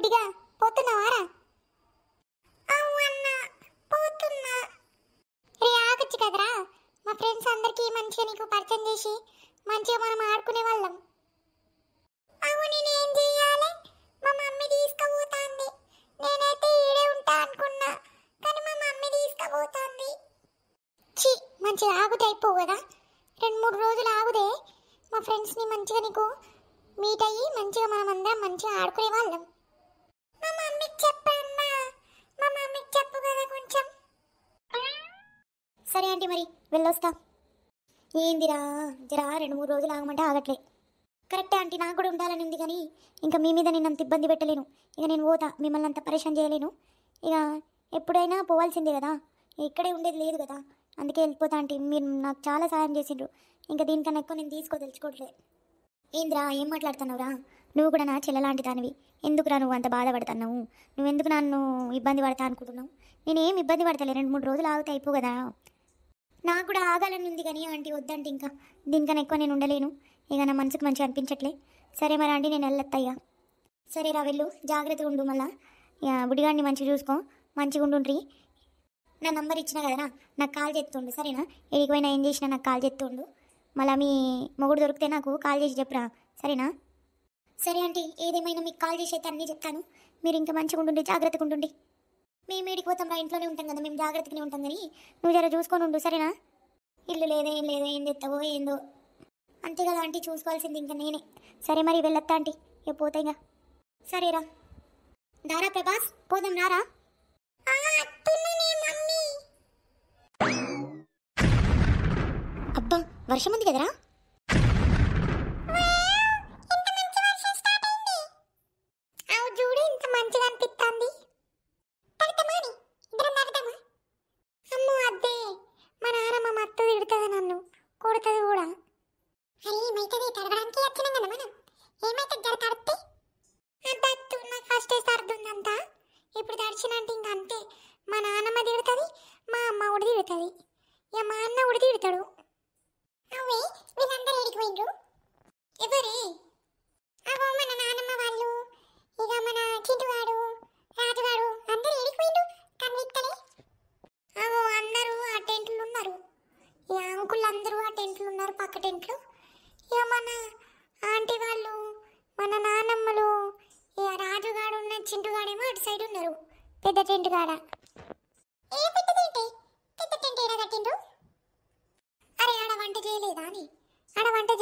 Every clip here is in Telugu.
బుడ్డిగా పోతున్నావారా పోతున్నా రే ఆగొచ్చు కదరా మా ఫ్రెండ్స్ అందరికీ మంచిగా నీకు పరిచయం చేసి మంచిగా మనం ఆడుకునే వాళ్ళం చేయాలి మా నేనైతే ఈడే అనుకున్నా కానీ మా మంచిగా ఆగుతే అయిపోవు కదా రెండు మూడు రోజులు ఆగుదే మా ఫ్రెండ్స్ని మంచిగా నీకు మీట్ అయ్యి మంచిగా మనం అందరం మంచిగా ఆడుకునే వాళ్ళం మరి వెళ్ళొస్తా ఏందిరా జరా రెండు మూడు రోజులు ఆగమంటే ఆగట్లే కరెక్టే ఆంటీ నాకు కూడా ఉండాలని ఉంది కానీ ఇంకా మీ మీద నేను అంత ఇబ్బంది పెట్టలేను ఇక నేను పోతా మిమ్మల్ని అంత పరిశ్రమ చేయలేను ఇక ఎప్పుడైనా పోవాల్సిందే కదా ఇక్కడే ఉండేది లేదు కదా అందుకే వెళ్ళిపోతా అంటే మీరు నాకు చాలా సహాయం చేసిండ్రు ఇంకా దీనికన్నా ఎక్కువ నేను తీసుకో తెలుసుకోవట్లే ఏంద్రా ఏం మాట్లాడుతున్నావురా నువ్వు కూడా నా చెల్లలాంటి దానివి ఎందుకురా నువ్వు అంత బాధపడుతున్నావు నువ్వెందుకు నన్ను ఇబ్బంది పడతా అనుకుంటున్నావు నేనేం ఇబ్బంది పడతలే రెండు మూడు రోజులు ఆగితే అయిపో కదా నాకు కూడా ఆగాలని ఉంది కానీ ఆంటీ వద్దంటే ఇంకా దీనికన్నా ఎక్కువ నేను ఉండలేను ఇక నా మనసుకు మంచి అనిపించట్లే సరే మరి ఆంటీ నేను వెళ్ళొత్తయ్యా సరే రా వెళ్ళు జాగ్రత్తగా ఉండు మళ్ళా బుడిగాడిని మంచిగా చూసుకో మంచిగా ఉండుండ్రి నా నంబర్ ఇచ్చిన కదరా నాకు కాల్ చేస్తుండు సరేనా ఎడికి ఏం చేసినా నాకు కాల్ చేస్తుండు మళ్ళీ మీ మొగుడు దొరికితే నాకు కాల్ చేసి చెప్పరా సరేనా సరే ఆంటీ ఏదేమైనా మీకు కాల్ చేసి అయితే అన్నీ చెప్తాను మీరు ఇంకా మంచిగా ఉంటుండే జాగ్రత్తగా ఉంటుండే మేము ఏడికి పోతాం రా ఇంట్లోనే ఉంటాం కదా మేము జాగ్రత్తగానే ఉంటాం కానీ నువ్వు జర చూసుకొని ఉండు సరేనా ఇల్లు లేదా ఏం లేదా ఏం తెత్తావో ఏందో అంతే కదా ఆంటీ చూసుకోవాల్సింది ఇంకా నేనే సరే మరి వెళ్ళొత్తా ఆంటీ ఇక పోతాయిగా సరేరా దారా ప్రభాస్ పోదాం నారా అబ్బా వర్షం ఉంది కదరా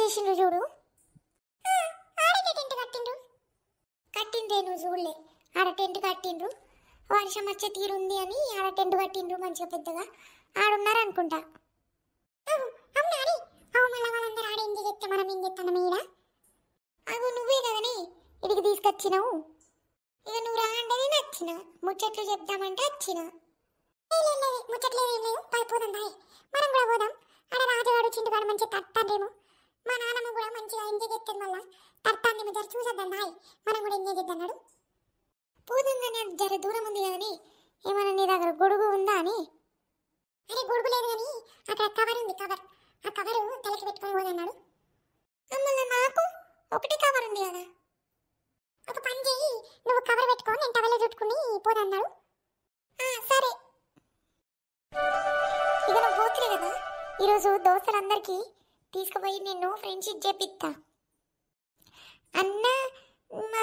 చేసిండ్రు చూడు ఆడకే టెంట్ కట్టిండ్రు కట్టిందే నువ్వు చూడలే ఆడ టెంట్ కట్టిండ్రు వర్షం వచ్చే తీరుంది అని ఆడ టెంట్ కట్టిండ్రు మంచిగా పెద్దగా ఆడున్నారు అనుకుంటా అగు నువ్వే కదనే ఇడికి తీసుకొచ్చినావు ఇక నువ్వు రా అంటే నేను వచ్చిన ముచ్చట్లు చెప్దామంటే వచ్చిన ముచ్చట్లు ఏం లేదు పైపోదాం మనం కూడా పోదాం అక్కడ రాజుగాడు చింటుగాడు మంచి తట్టేమో మా నాన్నమ్మ కూడా మంచిగా ఎంజాయ్ చేస్తుంది మళ్ళా తర్తాన్ని మీద చూసేద్దాం నాయ్ మనం కూడా ఎంజాయ్ చేద్దాం అన్నాడు జర దూరం ఉంది కదని ఏమైనా నీ దగ్గర గొడుగు ఉందా అని అరే గొడుగు లేదు కానీ అక్కడ కవర్ ఉంది కవర్ ఆ కవరు తలకి పెట్టుకొని పోదన్నాడు అమ్మల్ని నాకు ఒకటి కవర్ ఉంది కదా ఒక పని చేయి నువ్వు కవర్ పెట్టుకో నేను టవల్ చుట్టుకుని పోదన్నాడు సరే ఇక నువ్వు పోతులే కదా ఈరోజు దోస్తులందరికీ తీసుకుపోయి నిన్ను ఫ్రెండ్షిప్ చేపిస్తా అన్న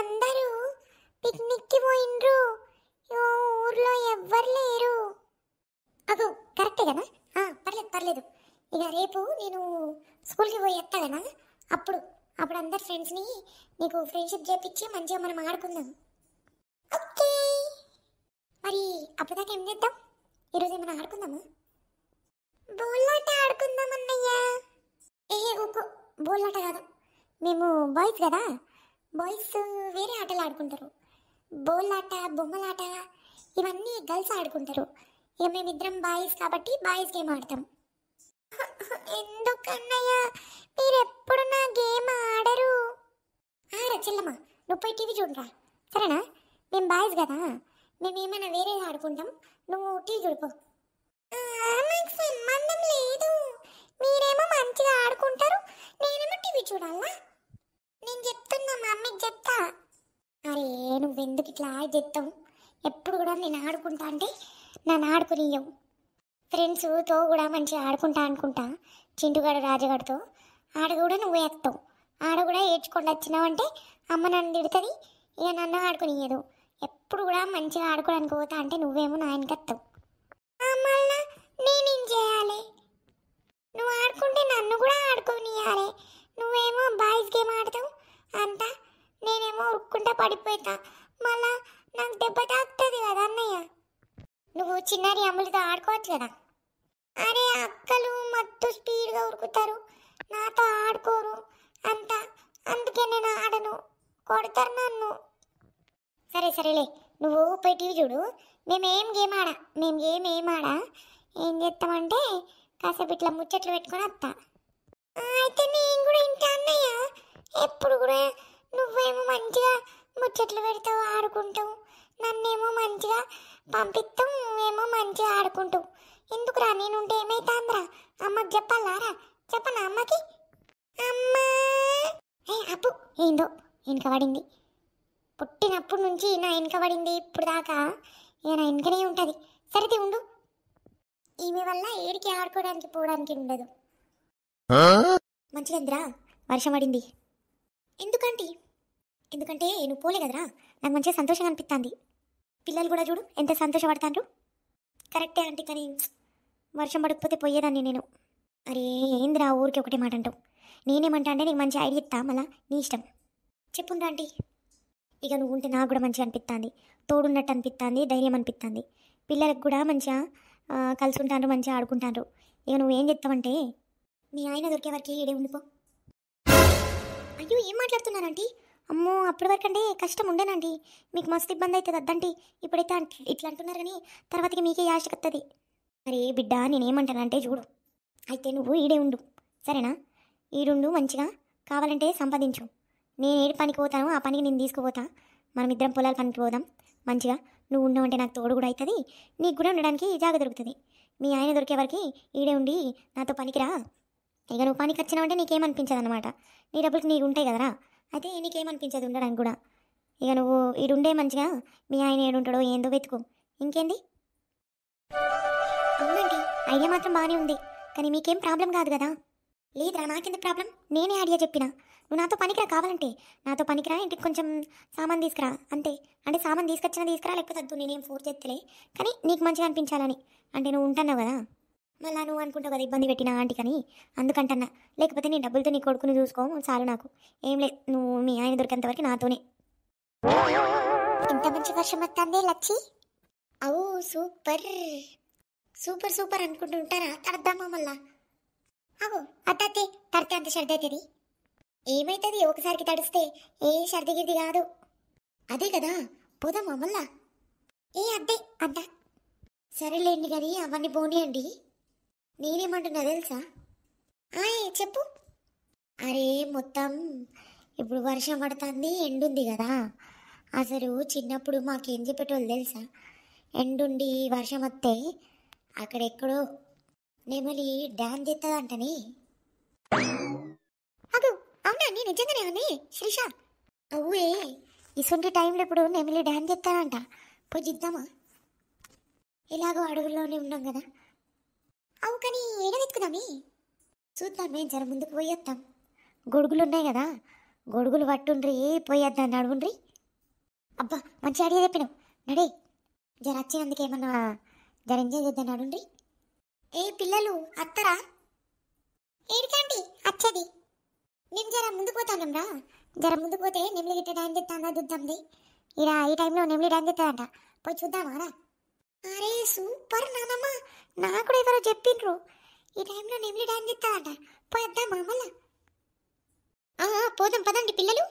అందరూ పిక్నిక్కి పోయిండ్రు ఊర్లో ఎవ్వరు లేరు అగో కరెక్టే కదా పర్లేదు పర్లేదు ఇక రేపు నేను స్కూల్కి పోయి వస్తా కదా అప్పుడు అప్పుడు అందరు ఫ్రెండ్స్ని నీకు ఫ్రెండ్షిప్ చేపించి మంచిగా మనం ఆడుకుందాం ఓకే మరి అప్పుడు దాకా ఏం చేద్దాం ఈరోజు ఏమైనా ఆడుకుందాము బోల్లాట ఆడుకుందాం అన్నయ్యా ఏ ఊకు బోల్లాట కాదు మేము బాయ్స్ కదా బాయ్స్ వేరే ఆటలు ఆడుకుంటారు బోల్లాట బొమ్మలాట ఇవన్నీ గర్ల్స్ ఆడుకుంటారు ఇక మేమిద్దరం బాయ్స్ కాబట్టి బాయ్స్ గేమ్ ఆడతాం ఎందుకన్నయ్య ఎప్పుడు నా గేమ్ ఆడరు ఆరా చెల్లమ్మ నువ్వు పోయి టీవీ చూడరా సరేనా మేము బాయ్స్ కదా మేము ఏమైనా వేరే ఆడుకుంటాం నువ్వు టీవీ చూడుకో సంబంధం లేదు మీరేమో మంచిగా ఆడుకుంటారు నేనేమో టీవీ చూడాలా నేను చెప్తున్నా మా అమ్మకి చెప్తా అరే ఎందుకు ఇట్లా చెప్తావు ఎప్పుడు కూడా నేను ఆడుకుంటా అంటే నన్ను ఆడుకునియవు ఫ్రెండ్స్తో కూడా మంచిగా ఆడుకుంటా అనుకుంటా చింటుగాడు రాజగాడితో ఆడ కూడా నువ్వు ఎత్తావు ఆడ కూడా ఏడ్చుకొని వచ్చినావంటే అమ్మ నన్ను తిడుతుంది ఇక నన్ను ఆడుకునియదు ఎప్పుడు కూడా మంచిగా ఆడుకోవడానికి పోతా అంటే నువ్వేమో నాయనకి ఎత్తావు నేను ఏం చేయాలి నువ్వు ఆడుకుంటే నన్ను కూడా ఆడుకోనియాలే నువ్వేమో బాయ్స్ గేమ్ ఆడతావు అంతా నేనేమో ఉరుక్కుంటా పడిపోతా మళ్ళా నాకు దెబ్బ తాకుతుంది కదా అన్నయ్య నువ్వు చిన్నారి అమ్ములతో ఆడుకోవచ్చు కదా అరే అక్కలు మత్తు స్పీడ్గా ఉరుకుతారు నాతో ఆడుకోరు అంత అందుకే నేను ఆడను కొడతారు నన్ను సరే సరేలే నువ్వు పోయి టీవీ చూడు మేమేం గేమ్ ఆడా మేము గేమ్ ఏం ఆడా ఏం చేస్తామంటే కాసేపు ఇట్లా ముచ్చట్లు పెట్టుకొని వస్తా అయితే నేను కూడా ఇంటి అన్నయ్య ఎప్పుడు కూడా నువ్వేమో మంచిగా ముచ్చట్లు పెడతావు ఆడుకుంటావు నన్నేమో మంచిగా పంపిస్తావు నువ్వేమో మంచిగా ఆడుకుంటావు ఎందుకురా ఉంటే ఏమైతాందిరా అమ్మకి చెప్పాలారా చెప్పనా అమ్మకి అమ్మా ఏ అప్పు ఏందో వెనుక పడింది పుట్టినప్పటి నుంచి నా వెనుక పడింది ఇప్పుడు దాకా ఇక నా వెనుకనే ఉంటుంది సరితే ఉండు ఈమె వల్ల ఏడికి ఆడుకోవడానికి పోవడానికి ఉండదు మంచిదందిరా వర్షం పడింది ఎందుకంటే ఎందుకంటే నువ్వు పోలే కదరా నాకు మంచిగా సంతోషంగా అనిపిస్తుంది పిల్లలు కూడా చూడు ఎంత సంతోషపడతాను కరెక్టే అంటే కానీ వర్షం పడకపోతే పోయేదాన్ని నేను అరే ఏందిరా ఊరికి ఒకటే మాట అంటావు నేనేమంటా అంటే నీకు మంచి ఐడియా ఇస్తా మళ్ళా నీ ఇష్టం చెప్పుండ్రా ఆంటీ ఇక నువ్వు ఉంటే నాకు కూడా మంచిగా అనిపిస్తుంది తోడున్నట్టు అనిపిస్తుంది ధైర్యం అనిపిస్తుంది పిల్లలకు కూడా మంచిగా కలుసుకుంటారు మంచిగా ఆడుకుంటారు ఇక నువ్వేం చెప్తావంటే మీ ఆయన దొరికే వరకు ఇడే ఉండిపో అయ్యో ఏం మాట్లాడుతున్నానంటీ అమ్మో అప్పటి అంటే కష్టం ఉండేనండి మీకు మస్తు ఇబ్బంది అవుతుంది అద్దంటి ఇప్పుడైతే ఇట్లా అంటున్నారు కానీ తర్వాత మీకే కత్తది మరి బిడ్డ నేనేమంటానంటే చూడు అయితే నువ్వు ఈడే ఉండు సరేనా ఈడుండు మంచిగా కావాలంటే సంపాదించు నేను ఏడు పనికి పోతాను ఆ పనికి నేను తీసుకుపోతా మనం ఇద్దరం పొలాల పనికి పోదాం మంచిగా నువ్వు ఉన్నావంటే నాకు తోడు కూడా అవుతుంది నీకు కూడా ఉండడానికి జాగ దొరుకుతుంది మీ ఆయన దొరికే వరకు ఈడే ఉండి నాతో పనికిరా ఇక నువ్వు పనికి వచ్చినావంటే నీకేమనిపించదు అనమాట నీ డబ్బులు నీకు ఉంటాయి కదరా అయితే నీకేమనిపించదు ఉండడానికి కూడా ఇక నువ్వు ఈడుండే మంచిగా మీ ఆయన ఏడుంటాడో ఏందో వెతుకు ఇంకేంది అవునండి ఐడియా మాత్రం బాగానే ఉంది కానీ మీకేం ప్రాబ్లం కాదు కదా లేదురా నాకెంత ప్రాబ్లం నేనే ఐడియా చెప్పినా నువ్వు నాతో పనికిరా కావాలంటే నాతో పనికిరా ఇంటికి కొంచెం సామాన్ తీసుకురా అంతే అంటే సామాన్ తీసుకొచ్చిన తీసుకురా లేకపోతే వద్దు నేనేం ఫోర్ చేస్తలే కానీ నీకు మంచిగా అనిపించాలని అంటే నువ్వు ఉంటున్నావు కదా మళ్ళా నువ్వు అనుకుంటావు కదా ఇబ్బంది పెట్టినా ఆంటీ కానీ అందుకంటన్నా లేకపోతే నీ డబ్బులతో నీ కొడుకుని చూసుకో చాలు నాకు ఏం లేదు నువ్వు మీ ఆయన దొరికేంత వరకు నాతోనే ఇంత మంచి వర్షం వస్తుందే లచ్చి అవు సూపర్ సూపర్ సూపర్ అనుకుంటూ ఉంటారా తడద్దామా మళ్ళా అవు అత్తే తడితే అంత శ్రద్ధ అవుతుంది ఏమైతుంది ఒకసారికి తడిస్తే ఏ సర్దిగిది కాదు అదే కదా పోదాం మమ్మల్లా ఏ అద్దే అద్దా సరేలేండి కానీ అవన్నీ పోనీయండి నేనేమంటున్నా తెలుసా ఆయ్ చెప్పు అరే మొత్తం ఇప్పుడు వర్షం పడుతుంది ఎండుంది కదా అసలు చిన్నప్పుడు మాకేం చెప్పేటోళ్ళు తెలుసా ఎండుండి వర్షం వస్తే అక్కడెక్కడో నెమలి డ్యాన్ చేస్తుందంటని నిజంగానే ఉంది శ్రీష అవువే ఇసుంటి టైంలో ఇప్పుడు నెమిలి డ్యాన్స్ చెప్తానంట పోయి ఇలాగో అడవుల్లోనే ఉన్నాం కదా అవు కానీ ఏడవెత్తుకుదామి చూద్దాం మేము జర ముందుకు పోయేద్దాం గొడుగులు ఉన్నాయి కదా గొడుగులు పట్టుండ్రి పోయేద్దాం నడువుండ్రి అబ్బా మంచి ఐడియా చెప్పినావు నడే జర వచ్చినందుకు ఏమన్నా జర ఎంజాయ్ చేద్దాం నడుండ్రి ఏ పిల్లలు అత్తరా ఏడికండి అచ్చది నేను జర ముందు పోతాను రా జర ముందు పోతే నెమ్మిలి గిట్ట టైం తెస్తాందా దుద్దాంది ఇరా ఈ టైంలో నెమ్మిలి టైం తెస్తాదంట పోయి చూద్దామా రా అరే సూపర్ నానమ్మ నా కూడా ఎవరో చెప్పిండ్రు ఈ టైంలో నెమ్మిలి టైం తెస్తాదంట పోయి వద్దామా ఆహా పోదాం పదండి పిల్లలు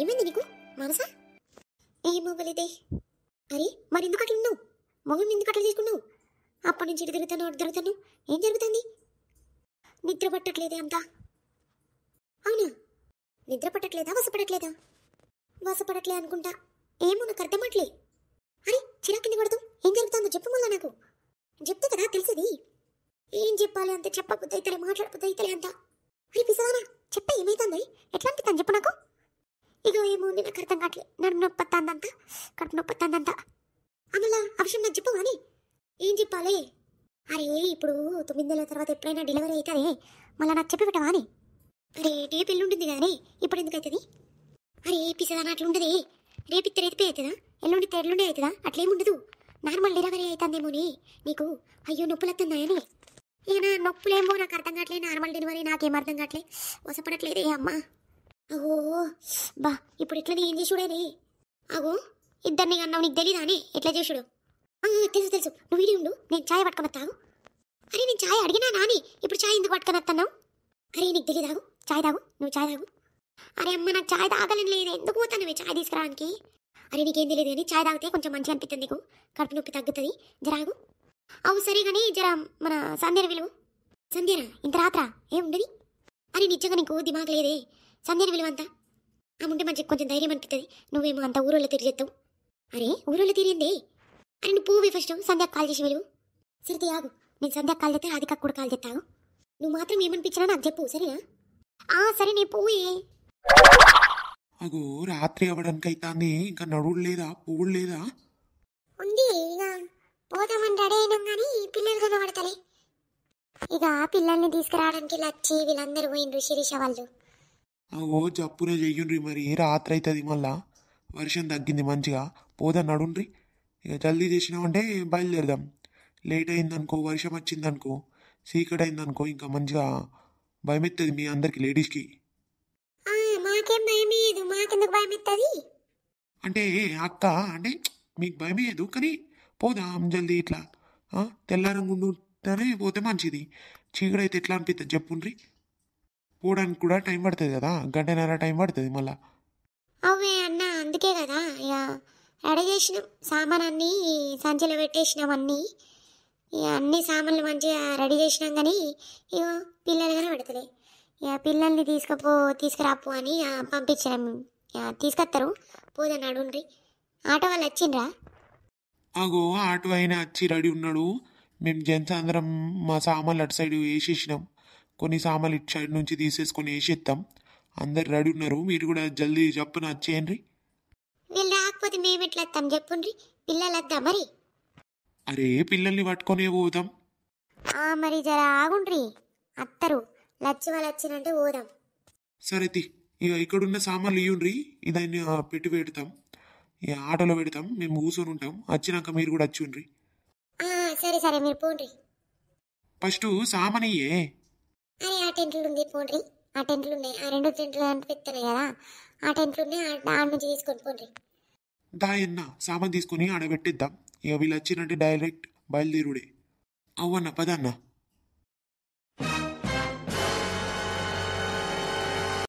ఏమైంది నీకు మనసా ఏమవ్వలేదే అరే ఎందుకు అట్లా ఉన్నావు మొగం ఎందుకు అట్లా తీసుకున్నావు అప్పటి నుంచి ఇటు తిరుగుతాను అటు తిరుగుతాను ఏం జరుగుతుంది నిద్ర పట్టట్లేదే అంతా అవునా నిద్ర పట్టట్లేదా వసపడట్లేదా వసపడట్లే అనుకుంటా ఏమో నాకు అర్థమట్లే అరే కింద పడతాం ఏం జరుగుతుందో చెప్పు మళ్ళా నాకు చెప్తే కదా తెలిసేది ఏం చెప్పాలి అంత చెప్పకపోతే ఇతలే మాట్లాడకపోతే ఇతలే అంత అరే పిసదానా చెప్పే ఏమైతుంది ఎట్లాంటి తను చెప్పు నాకు ఇదో ఏముంది నాకు అర్థం కావట్లే నడుము నొప్పి వస్తుందంతా కడుపు నొప్పి వస్తుందంతా అందులో అవసరం విషయం నాకు చెప్పు అని ఏం చెప్పాలి అరే ఇప్పుడు తొమ్మిది నెలల తర్వాత ఎప్పుడైనా డెలివరీ అవుతుందే మళ్ళీ నాకు చెప్పి పెట్టవా అని అరే రేపు ఉంటుంది కానీ ఇప్పుడు ఎందుకు అవుతుంది అరే పిసదాన అట్లా ఉండదు రేపు ఇద్దరు ఎత్తిపోయి అవుతుందా ఎల్లుండి ఎల్లుండి అవుతుందా ఉండదు నార్మల్ డెలివరీ అవుతుందేమోని నీకు అయ్యో నొప్పులు వస్తుందాయని ఇక నా నొప్పులేమో నాకు అర్థం కావట్లేదు నార్మల్ డెలివరీ నాకేం అర్థం కావట్లేదు వసపడట్లేదే అమ్మా అగో బా ఇప్పుడు ఎట్లా ఏం చేసుడేది అగో ఇద్దరిని అన్నావు నీకు తెలీదా ఎట్లా చేసుడు తెలుసు తెలుసు నువ్వు వీడి ఉండు నేను ఛాయ్ తాగు అరే నేను ఛాయ్ అడిగినా నాని ఇప్పుడు ఛాయ్ ఎందుకు పట్టుకొస్తాను అరే నీకు తెలియదాగు ఛాయ్ తాగు నువ్వు ఛాయ్ తాగు అరే అమ్మ నాకు ఛాయ్ తాగలేని లేదు ఎందుకు పోతాను ఛాయ్ తీసుకురావడానికి అరే నీకేం తెలియదు కానీ ఛాయ్ తాగితే కొంచెం మంచిగా అనిపిస్తుంది నీకు కడుపు నొప్పి తగ్గుతుంది జరాగు అవు సరే కానీ జరా మన సంధ్యను విలువు సంధ్యరా ఇంత రాత్రా ఏముండదు అరే నిజంగా నీకు దిమాగ్ లేదే సంధ్యని విలువంతా ఆముంటే మంచి కొంచెం ధైర్యం అనిపిస్తుంది నువ్వేమో అంతా ఊరోళ్ళ తిరిగేస్తావు అరే ఊరోళ్ళ తిరిగిందే అని నువ్వు పువ్వు ఫస్ట్ సంధ్యా కాల్ చేసి వెళ్ళు సరితే ఆగు నేను సంధ్యా కాల్ చేస్తే అది కూడా కాల్ చేస్తావు నువ్వు మాత్రం ఏమనిపించినా నాకు చెప్పు సరేనా ఆ సరే నీ పోయే అగో రాత్రి అవ్వడానికి అయితే ఇంకా నడువులు లేదా పువ్వులు లేదా ఉంది పోదామని రెడీ కానీ పిల్లలు కనబడతలే ఇక పిల్లల్ని తీసుకురావడానికి లచ్చి వీళ్ళందరూ పోయిండ్రు శిరీష వాళ్ళు అగో చప్పున చెయ్యుండ్రి మరి రాత్రి అవుతుంది మళ్ళా వర్షం తగ్గింది మంచిగా పోదా నడుండ్రి ఇక జల్దీ చేసినామంటే బయలుదేరదాం లేట్ అయిందనుకో వర్షం వచ్చిందనుకో సీకట్ అయిందనుకో ఇంకా మంచిగా భయమెత్తది మీ అందరికి లేడీస్కి అంటే అక్క అంటే మీకు భయమేయదు కానీ పోదాం జల్దీ ఇట్లా తెల్లారంగుండుతూనే పోతే మంచిది చీకడైతే ఎట్లా అనిపిస్తుంది చెప్పుండ్రి పోవడానికి కూడా టైం పడుతుంది కదా గంట నెల టైం పడుతుంది మళ్ళా అవే అన్న అందుకే కదా ఇక ఎడ చేసినాం సామాన్ అన్నీ సంచిలో పెట్టేసినాం అన్నీ ఇక అన్ని సామాన్లు మంచిగా రెడీ చేసినాం కానీ ఇక పిల్లలు కానీ పెడతలే ఇక పిల్లల్ని తీసుకపో తీసుకురాపో అని పంపించాం ఇక తీసుకొస్తారు పోదని అడుండ్రి ఆటో వాళ్ళు వచ్చిండ్రా అగో ఆటో అయినా వచ్చి రెడీ ఉన్నాడు మేము జెంట్స్ అందరం మా సామాన్లు అటు సైడ్ వేసేసినాం కొన్ని సామాన్లు ఇటు సైడ్ నుంచి తీసేసుకొని వేసేస్తాం అందరు రెడీ ఉన్నారు మీరు కూడా జల్దీ చెప్పున వచ్చేయండి వీళ్ళు రాకపోతే మేము ఎట్లా వస్తాం చెప్పుండ్రి పిల్లలు వద్దా మరి అరే పిల్లల్ని పట్టుకొని పోదాం ఆ మరి జర ఆగుండ్రి అత్తరు లచ్చి వాళ్ళు వచ్చినంటే పోదాం సరే తి ఇక ఇక్కడున్న సామాన్లు ఇయ్యుండ్రి ఇదాన్ని పెట్టి పెడతాం ఇక ఆటోలో పెడతాం మేము కూర్చొని ఉంటాం వచ్చినాక మీరు కూడా వచ్చిండ్రి సరే సరే మీరు పోండ్రి ఫస్ట్ సామాన్ ఇయ్యే అరే ఆ టెంట్లు ఉంది పోండ్రి ఆ టెంట్లు ఉన్నాయి ఆ రెండు టెంట్లు అనిపిస్తారు కదా ఆ టెంట్లు ఉన్నాయి ఆడ నుంచి తీసుకొని పోండ్రి దాయన్న సామాన్ తీసుకుని ఆడబెట్టిద్దాం ఇక వీళ్ళు వచ్చినట్టు డైరెక్ట్ బయలుదేరుడే అవ్వన్న పదన్నా